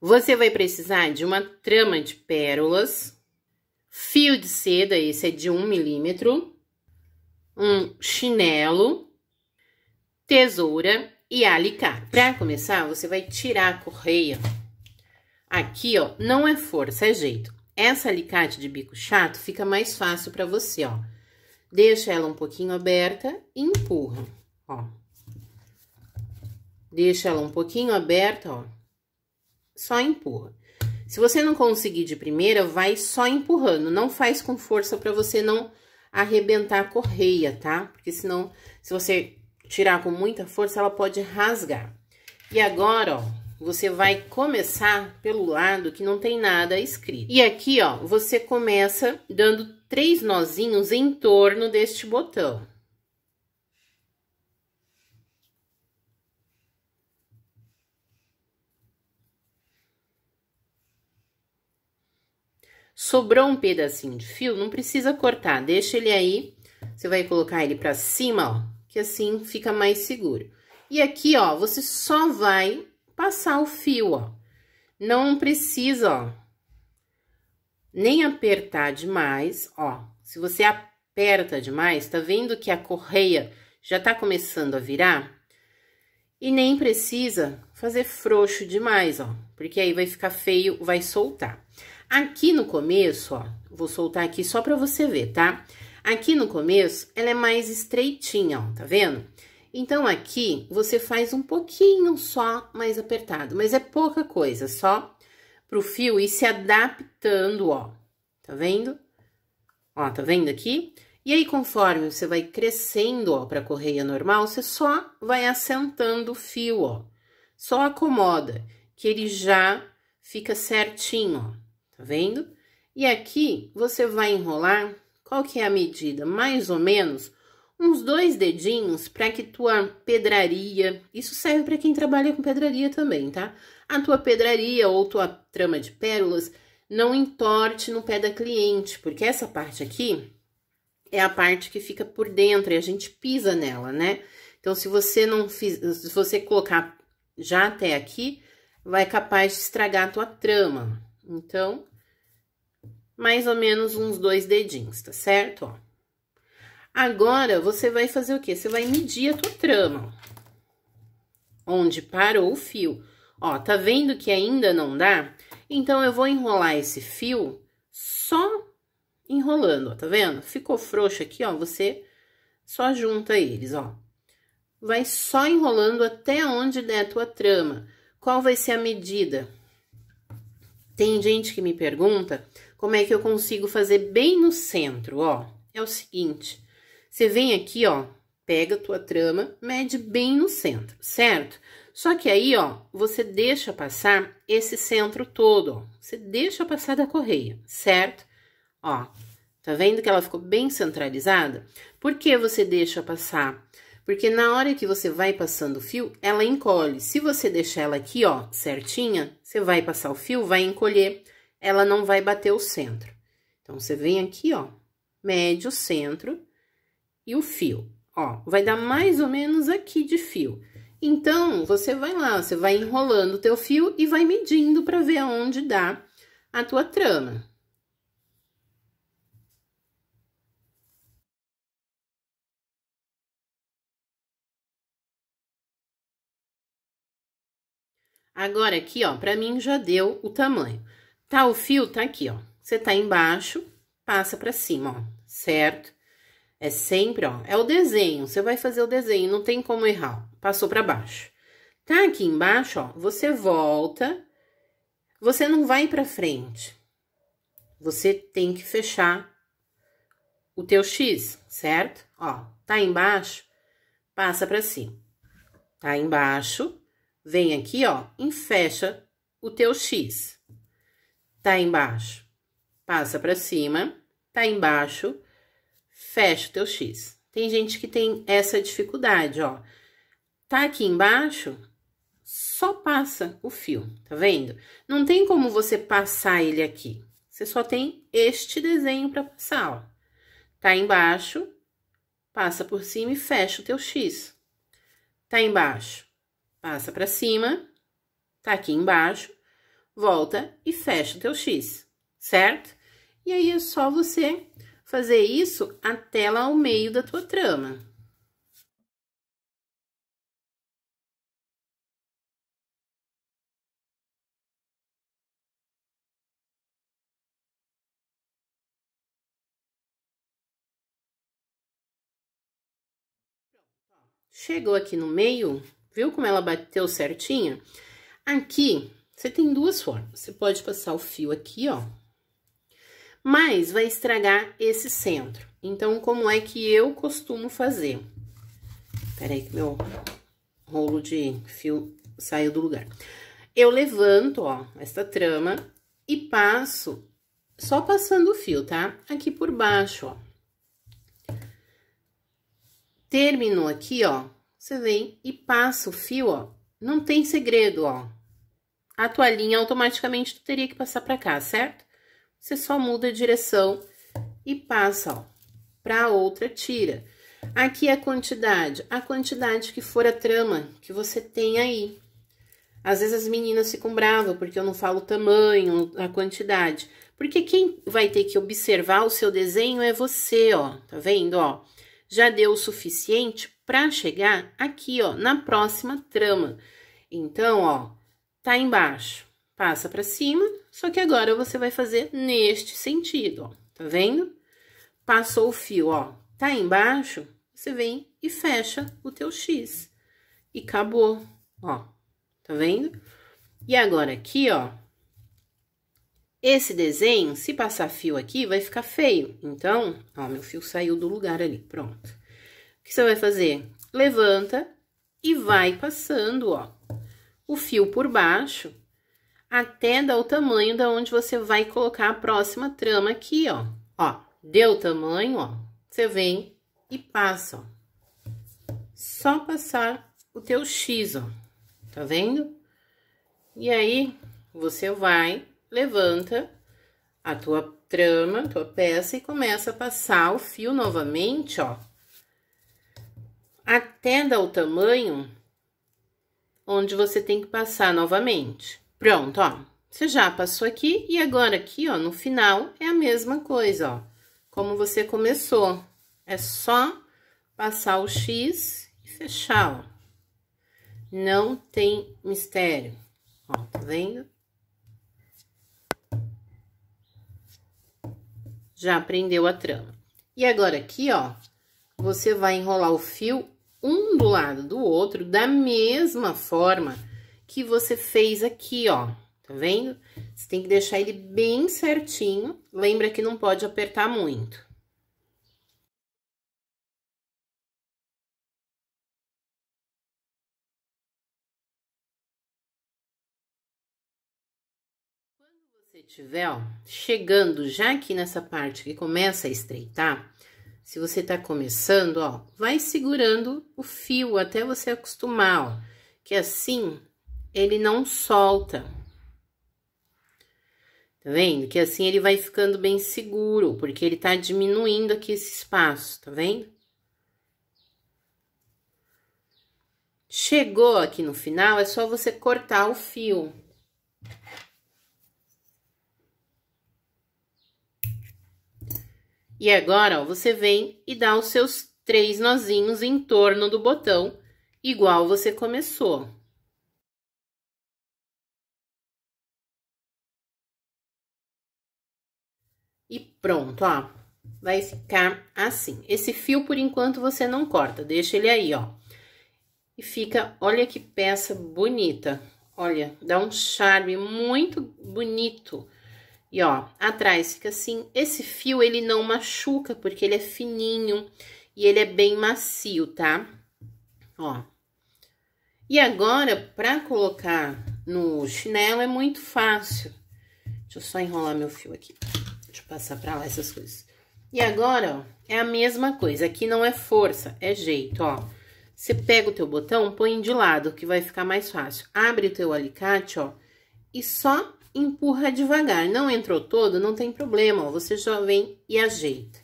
Você vai precisar de uma trama de pérolas, fio de seda, esse é de 1 milímetro, um chinelo, tesoura e alicate. Para começar, você vai tirar a correia. Aqui, ó, não é força, é jeito. Essa alicate de bico chato fica mais fácil para você, ó. Deixa ela um pouquinho aberta e empurra, ó. Deixa ela um pouquinho aberta, ó, só empurra. Se você não conseguir de primeira, vai só empurrando, não faz com força para você não arrebentar a correia, tá? Porque senão, se você tirar com muita força, ela pode rasgar. E agora, ó, você vai começar pelo lado que não tem nada escrito. E aqui, ó, você começa dando três nozinhos em torno deste botão. Sobrou um pedacinho de fio, não precisa cortar, deixa ele aí. Você vai colocar ele pra cima, ó, que assim fica mais seguro. E aqui, ó, você só vai passar o fio, ó. Não precisa, ó, nem apertar demais, ó. Se você aperta demais, tá vendo que a correia já tá começando a virar? E nem precisa fazer frouxo demais, ó, porque aí vai ficar feio, vai soltar. Aqui no começo, ó, vou soltar aqui só pra você ver, tá? Aqui no começo, ela é mais estreitinha, ó, tá vendo? Então, aqui, você faz um pouquinho só mais apertado, mas é pouca coisa, só pro fio ir se adaptando, ó. Tá vendo? Ó, tá vendo aqui? E aí, conforme você vai crescendo, ó, pra correia normal, você só vai assentando o fio, ó. Só acomoda, que ele já fica certinho, ó tá vendo? E aqui, você vai enrolar, qual que é a medida? Mais ou menos uns dois dedinhos para que tua pedraria, isso serve para quem trabalha com pedraria também, tá? A tua pedraria ou tua trama de pérolas não entorte no pé da cliente, porque essa parte aqui é a parte que fica por dentro e a gente pisa nela, né? Então, se você não fiz, se você colocar já até aqui, vai capaz de estragar a tua trama, então, mais ou menos uns dois dedinhos, tá certo? Ó. Agora, você vai fazer o quê? Você vai medir a tua trama, ó. Onde parou o fio. Ó, tá vendo que ainda não dá? Então, eu vou enrolar esse fio só enrolando, ó, tá vendo? Ficou frouxo aqui, ó, você só junta eles, ó. Vai só enrolando até onde der a tua trama. Qual vai ser a medida? Tem gente que me pergunta como é que eu consigo fazer bem no centro, ó. É o seguinte, você vem aqui, ó, pega a tua trama, mede bem no centro, certo? Só que aí, ó, você deixa passar esse centro todo, ó. Você deixa passar da correia, certo? Ó, tá vendo que ela ficou bem centralizada? Por que você deixa passar porque na hora que você vai passando o fio, ela encolhe. Se você deixar ela aqui, ó, certinha, você vai passar o fio, vai encolher, ela não vai bater o centro. Então, você vem aqui, ó, mede o centro e o fio. Ó, vai dar mais ou menos aqui de fio. Então, você vai lá, você vai enrolando o teu fio e vai medindo para ver aonde dá a tua trama. Agora aqui, ó, pra mim já deu o tamanho. Tá, o fio tá aqui, ó. Você tá embaixo, passa pra cima, ó, certo? É sempre, ó, é o desenho, você vai fazer o desenho, não tem como errar. Passou pra baixo. Tá aqui embaixo, ó, você volta, você não vai pra frente. Você tem que fechar o teu X, certo? Ó, tá embaixo, passa pra cima. Tá embaixo, vem aqui, ó, fecha o teu X. Tá embaixo, passa para cima, tá embaixo, fecha o teu X. Tem gente que tem essa dificuldade, ó. Tá aqui embaixo, só passa o fio, tá vendo? Não tem como você passar ele aqui. Você só tem este desenho para passar, ó. Tá embaixo, passa por cima e fecha o teu X. Tá embaixo, passa para cima, tá aqui embaixo, volta e fecha o teu X, certo? E aí, é só você fazer isso até lá ao meio da tua trama. Chegou aqui no meio, Viu como ela bateu certinha? Aqui, você tem duas formas. Você pode passar o fio aqui, ó. Mas vai estragar esse centro. Então, como é que eu costumo fazer? Peraí que meu rolo de fio saiu do lugar. Eu levanto, ó, esta trama e passo, só passando o fio, tá? Aqui por baixo, ó. Terminou aqui, ó, você vem e passa o fio, ó. Não tem segredo, ó. A toalhinha automaticamente teria que passar pra cá, certo? Você só muda a direção e passa, ó, pra outra tira. Aqui a quantidade, a quantidade que for a trama que você tem aí. Às vezes as meninas ficam bravas porque eu não falo o tamanho, a quantidade. Porque quem vai ter que observar o seu desenho é você, ó. Tá vendo, ó? Já deu o suficiente para chegar aqui, ó, na próxima trama. Então, ó, tá embaixo, passa para cima, só que agora você vai fazer neste sentido, ó, tá vendo? Passou o fio, ó, tá embaixo, você vem e fecha o teu X. E acabou, ó, tá vendo? E agora aqui, ó, esse desenho, se passar fio aqui, vai ficar feio. Então, ó, meu fio saiu do lugar ali, pronto que você vai fazer? Levanta e vai passando, ó, o fio por baixo até dar o tamanho da onde você vai colocar a próxima trama aqui, ó. Ó, deu tamanho, ó, você vem e passa, ó. Só passar o teu X, ó, tá vendo? E aí, você vai, levanta a tua trama, tua peça e começa a passar o fio novamente, ó, até dar o tamanho onde você tem que passar novamente. Pronto, ó. Você já passou aqui e agora aqui, ó, no final é a mesma coisa, ó. Como você começou. É só passar o X e fechar, ó. Não tem mistério. Ó, tá vendo? Já aprendeu a trama. E agora aqui, ó, você vai enrolar o fio um do lado do outro, da mesma forma que você fez aqui, ó. Tá vendo? Você tem que deixar ele bem certinho. Lembra que não pode apertar muito. Quando você tiver, ó, chegando já aqui nessa parte que começa a estreitar, se você tá começando, ó, vai segurando o fio até você acostumar, ó, que assim ele não solta. Tá vendo? Que assim ele vai ficando bem seguro, porque ele tá diminuindo aqui esse espaço, tá vendo? Chegou aqui no final, é só você cortar o fio. E agora, ó, você vem e dá os seus três nozinhos em torno do botão, igual você começou. E pronto, ó. Vai ficar assim. Esse fio, por enquanto, você não corta. Deixa ele aí, ó. E fica, olha que peça bonita. Olha, dá um charme muito bonito e ó, atrás fica assim. Esse fio, ele não machuca, porque ele é fininho e ele é bem macio, tá? Ó. E agora, pra colocar no chinelo, é muito fácil. Deixa eu só enrolar meu fio aqui. Deixa eu passar pra lá essas coisas. E agora, ó, é a mesma coisa. Aqui não é força, é jeito, ó. Você pega o teu botão, põe de lado, que vai ficar mais fácil. Abre o teu alicate, ó, e só empurra devagar. Não entrou todo, não tem problema, ó. Você só vem e ajeita.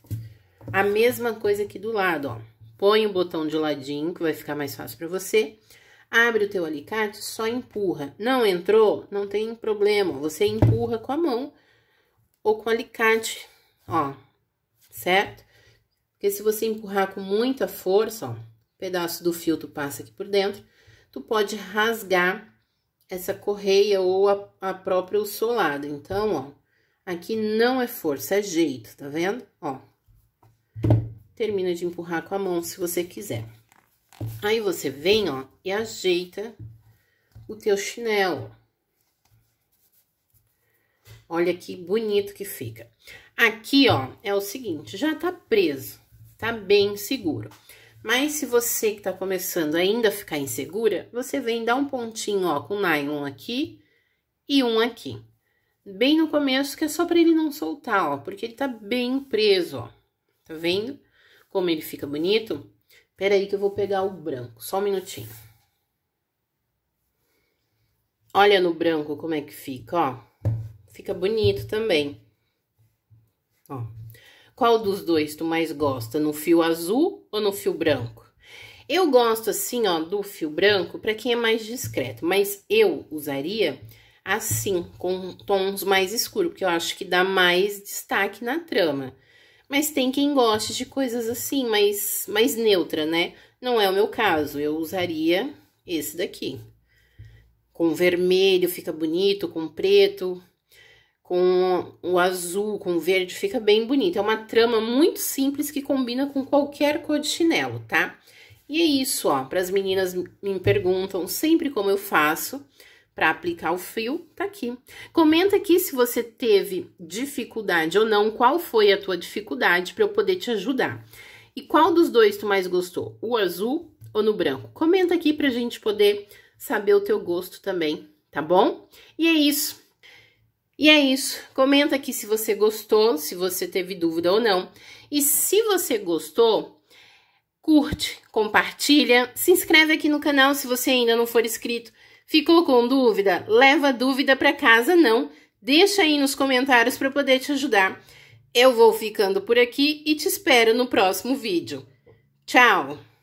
A mesma coisa aqui do lado, ó. Põe o botão de ladinho, que vai ficar mais fácil para você. Abre o teu alicate, só empurra. Não entrou? Não tem problema. Você empurra com a mão ou com o alicate, ó. Certo? Porque se você empurrar com muita força, ó, um pedaço do filtro passa aqui por dentro, tu pode rasgar essa correia ou a, a própria o solado. Então, ó, aqui não é força, é jeito, tá vendo? Ó, termina de empurrar com a mão se você quiser. Aí você vem, ó, e ajeita o teu chinelo. Olha que bonito que fica. Aqui, ó, é o seguinte, já tá preso, tá bem seguro. Mas se você que está começando ainda ficar insegura, você vem dar um pontinho, ó, com nylon aqui e um aqui. Bem no começo, que é só para ele não soltar, ó, porque ele tá bem preso, ó. Tá vendo como ele fica bonito? Pera aí que eu vou pegar o branco, só um minutinho. Olha no branco como é que fica, ó. Fica bonito também. Ó, qual dos dois tu mais gosta, no fio azul ou no fio branco? Eu gosto assim, ó, do fio branco para quem é mais discreto, mas eu usaria assim, com tons mais escuros, porque eu acho que dá mais destaque na trama. Mas tem quem goste de coisas assim, mais, mais neutra, né? Não é o meu caso, eu usaria esse daqui. Com vermelho fica bonito, com preto, com o azul, com o verde, fica bem bonito. É uma trama muito simples que combina com qualquer cor de chinelo, tá? E é isso, ó, para as meninas me perguntam sempre como eu faço para aplicar o fio, tá aqui. Comenta aqui se você teve dificuldade ou não, qual foi a tua dificuldade para eu poder te ajudar. E qual dos dois tu mais gostou, o azul ou no branco? Comenta aqui pra gente poder saber o teu gosto também, tá bom? E é isso. E é isso. Comenta aqui se você gostou, se você teve dúvida ou não. E se você gostou, curte, compartilha, se inscreve aqui no canal se você ainda não for inscrito. Ficou com dúvida? Leva dúvida para casa, não. Deixa aí nos comentários para poder te ajudar. Eu vou ficando por aqui e te espero no próximo vídeo. Tchau!